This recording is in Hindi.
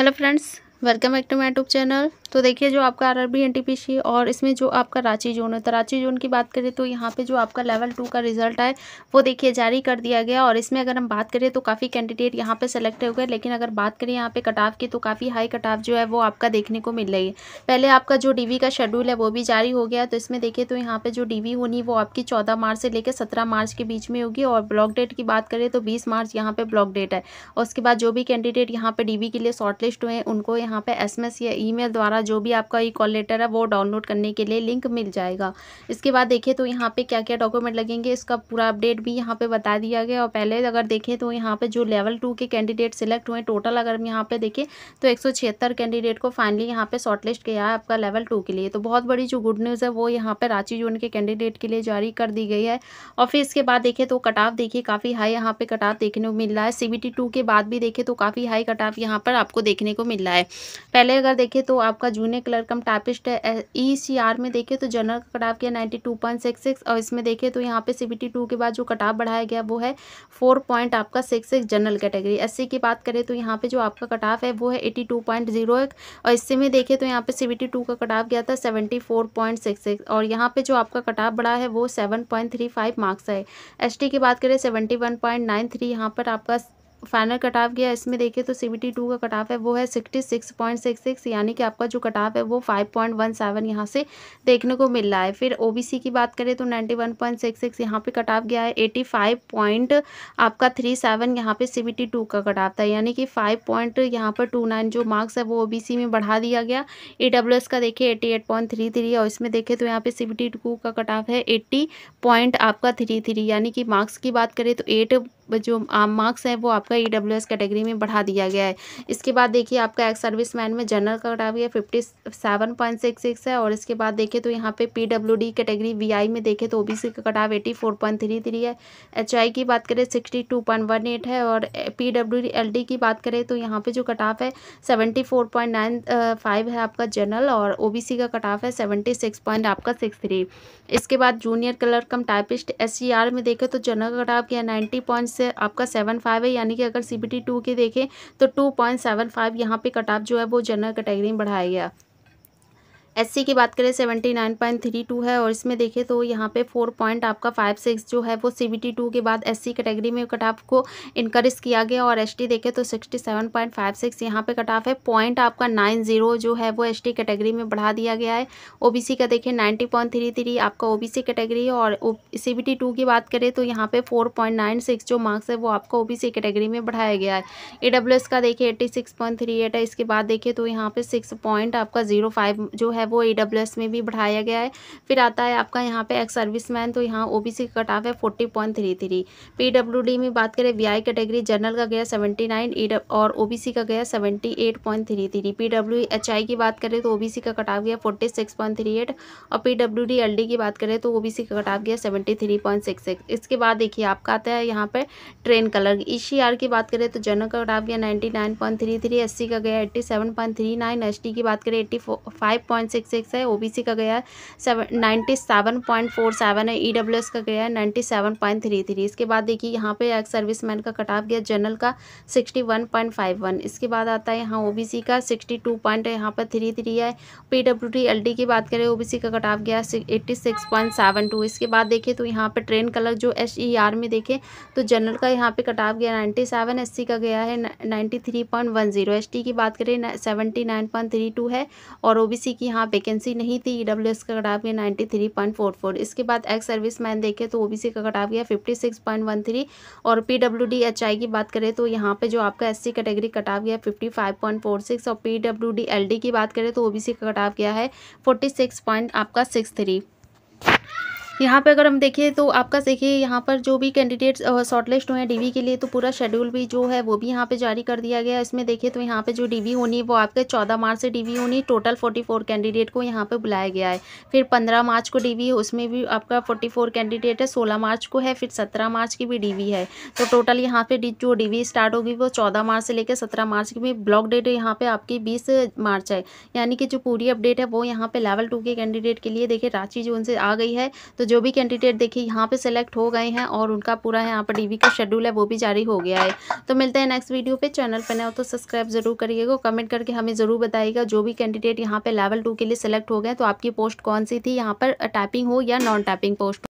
hello friends welcome back to my YouTube channel तो देखिए जो आपका आर आर और इसमें जो आपका रांची जोन है तो रांची जोन की बात करें तो यहाँ पे जो आपका लेवल टू का रिजल्ट है वो देखिए जारी कर दिया गया और इसमें अगर हम बात करें तो काफ़ी कैंडिडेट यहाँ पे सेलेक्ट हो गए लेकिन अगर बात करें यहाँ पे कटाव की तो काफ़ी हाई कटाव जो है वो आपका देखने को मिल रही है पहले आपका जो डी का शेड्यूल है वो भी जारी हो गया तो इसमें देखिए तो यहाँ पर जो डी होनी वो आपकी चौदह मार्च से लेकर सत्रह मार्च के बीच में होगी और ब्लॉक डेट की बात करें तो बीस मार्च यहाँ पर ब्लॉक डेट है और उसके बाद जो भी कैंडिडेट यहाँ पर डी के लिए शॉर्टलिस्ट हुए उनको यहाँ पर एस या ई द्वारा सारा जो भी आपका ई कॉल लेटर है वो डाउनलोड करने के लिए लिंक मिल जाएगा इसके बाद देखें तो यहाँ पे क्या क्या डॉक्यूमेंट लगेंगे इसका पूरा अपडेट भी यहाँ पे बता दिया गया और पहले अगर देखें तो यहाँ पे जो लेवल टू के कैंडिडेट सेलेक्ट हुए टोटल अगर हम यहाँ पर देखें तो एक कैंडिडेट को फाइनली यहाँ पर शॉर्टलिस्ट किया है आपका लेवल टू के लिए तो बहुत बड़ी जो गुड न्यूज़ है वो यहाँ पर रांची जोन के कैंडिडेट के लिए जारी कर दी गई है और फिर इसके बाद देखें तो कट ऑफ देखिए काफ़ी हाई यहाँ पे कट ऑफ देखने को मिल रहा है सी के बाद भी देखें तो काफ़ी हाई कट ऑफ यहाँ पर आपको देखने को मिल रहा है पहले अगर देखें तो आपका का जूने कलर कम टापिस्ट है ई सी e आर में देखिए तो जनरल का कटाव किया ninety two point six six और इसमें देखिए तो यहाँ पे सी बी टी टू के बाद जो कटाव बढ़ाया गया वो है फोर पॉइंट आपका six six general category S C की बात करें तो यहाँ पे जो आपका कटाव है वो है एटी टू पॉइंट जीरो एक और इससे में देखिए तो यहाँ पे सी बी टी टू का कटाव गया था seventy four point six six और यहाँ पे जो आपका कटाव बढ़ा है वो seven point three five marks है एस टी की बात करें seventy one point nine three यहाँ पर आपका फाइनल कट ऑफ गया इसमें देखिए तो सी टी टू का कट ऑफ है वो है sixty six point six six यानी कि आपका जो कट ऑफ है वो फाइव पॉइंट वन सेवन यहाँ से देखने को मिल रहा है फिर ओ बी सी की बात करें तो ninety one point six six यहाँ पर कट ऑफ गया है एटी फाइव पॉइंट आपका थ्री सेवन यहाँ पर सी बी टी टू का कट ऑफ था यानी कि फाइव पॉइंट यहाँ पर टू नाइन जो मार्क्स है वो ओ बी सी में बढ़ा दिया गया ई डब्ल्यू एस का देखिए eighty eight point three three और इसमें देखें तो यहाँ पर सी बी टी टू का कट ऑफ है एट्टी पॉइंट आपका थ्री थ्री यानी कि मार्क्स की बात करें तो एट जो मार्क्स है वो आपका ई कैटेगरी में बढ़ा दिया गया है इसके बाद देखिए आपका एक्स सर्विस मैन में जनरल का कटा गया fifty seven point six six है और इसके बाद देखें तो यहाँ पे P W D category V I में देखें तो ओ बी सी का कटाव eighty four point three three है एच आई की बात करें sixty two point one eight है और P W D L D की बात करें तो यहाँ पे जो कटाव है seventy four point nine five है आपका जनरल और ओ बी सी का कटाव है सेवेंटी सिक्स पॉइंट आपका सिक्स थ्री इसके बाद junior clerk cum typist S C R में देखें तो जनरल कटाव किया नाइन्टी पॉइंट से आपका सेवन फाइव है यानी कि अगर सी बी टी टू के देखें तो टू पॉइंट सेवन फाइव यहाँ पर कटाप जो है वो जनरल कैटेगरी में बढ़ाया गया एससी की बात करें seventy nine point three two है और इसमें देखें तो यहाँ पे फोर पॉइंट आपका फाइव सिक्स जो है वो सीबीटी टू के बाद एससी कैटेगरी में कट ऑफ को इनकरेज किया गया और एसटी देखें तो sixty seven point five six यहाँ पे कट ऑफ है पॉइंट आपका नाइन जीरो जो है वो एसटी कैटेगरी में बढ़ा दिया गया है ओ का देखें नाइन्टी पॉइंट थ्री थ्री आपका सी कैटेगरी है और टी टू की बात करें तो यहाँ पर फोर पॉइंट नाइन सिक्स जो मार्क्स है वो आपका सी कैटेगरी में बढ़ाया गया है ई का देखिए eighty six point three eight है इसके बाद देखें तो यहाँ पर सिक्स पॉइंट आपका जीरो फाइव जो है है वो ए में भी बढ़ाया गया है फिर आता है आपका यहाँ पे एक्स सर्विस मैन तो यहाँ O B C cut off है forty point three three P W D में बात करें वी आई कैटेगरी जनरल का गया सेवेंटी नाइन ई और ओ बी सी का गया seventy eight point three three P W H I की बात करें तो ओ बी सी का कट ऑफ गया forty six point three eight और P W D L D की बात करें तो ओ बी सी का कट ऑफ गया seventy three point six six इसके बाद देखिए आपका आता है यहाँ पर train clerk E C R की बात करें तो जनरल का कट ऑफ गया ninety nine point three three S C का गया eighty seven point three nine S T की बात करें eighty five point six six है ओबीसी का गया है seven ninety seven point four seven है ईडब्ल्यूएस e का गया है ninety seven point three three इसके बाद देखिए यहाँ पे एक सर्विस मैन का कटाव गया जनरल का sixty one point five one इसके बाद आता है यहाँ ओबीसी का सिक्सटी टू पॉइंट यहाँ पर थ्री थ्री है P W D L D की बात करें सी का कटाव गया eighty six point seven two इसके बाद देखिए तो यहाँ पर ट्रेन कलर जो एस ई आर में देखें तो जनरल का यहाँ पे कटाव गया नाइन्टी सेवन एस सी का गया है ninety three point one zero S T की बात करें seventy nine point three two है और ओबीसी की यहाँ यहाँ वैकेंसी नहीं थी ई डब्ल्यू एस का कटाव गया ninety three point four four इसके बाद एक्स सर्विस मैन देखें तो ओ बी सी का कटाव गया fifty six point one three और P W D H I की बात करें तो यहाँ पे जो आपका एस सी कैटेगरी कटाव गया fifty five point four six और P W D L D की बात करें तो ओ बी सी का कटाव गया है फोर्टी सिक्स पॉइंट आपका सिक्स थ्री यहाँ पर अगर हम देखें तो आपका देखिए यहाँ पर जो भी कैंडिडेट्स शॉर्टलिस्ट हुए हैं डीवी के लिए तो पूरा शेड्यूल भी जो है वो भी यहाँ पे जारी कर दिया गया इसमें देखिए तो यहाँ पे जो डीवी होनी है वो आपके चौदह मार्च से डीवी होनी टोटल फोर्टी फोर कैंडिडेट को यहाँ पे बुलाया गया है फिर पंद्रह मार्च को डीवी उसमें भी आपका फोर्टी फोर कैंडिडेट है सोलह मार्च को है फिर सत्रह मार्च की भी डीवी है तो टोटल यहाँ पर जो वी स्टार्ट होगी वो चौदह मार्च से लेकर सत्रह मार्च की भी ब्लॉक डेट यहाँ पर आपकी बीस मार्च है यानी कि जो पूरी अपडेट है वो यहाँ पर लेवल टू के कैंडिडेट के लिए देखिए रांची जोन से आ गई है तो जो भी कैंडिडेट देखिए यहाँ पे सेलेक्ट हो गए हैं और उनका पूरा यहाँ पर डीवी का शेड्यूल है वो भी जारी हो गया है तो मिलते हैं नेक्स्ट वीडियो पे चैनल पर नया हो तो सब्सक्राइब जरूर करिएगा कमेंट करके हमें ज़रूर बताइएगा जो भी कैंडिडेट यहाँ पर लेवल टू के लिए सेलेक्ट हो गए तो आपकी पोस्ट कौन सी थी यहाँ पर टैपिंग हो या नॉन टैपिंग पोस्ट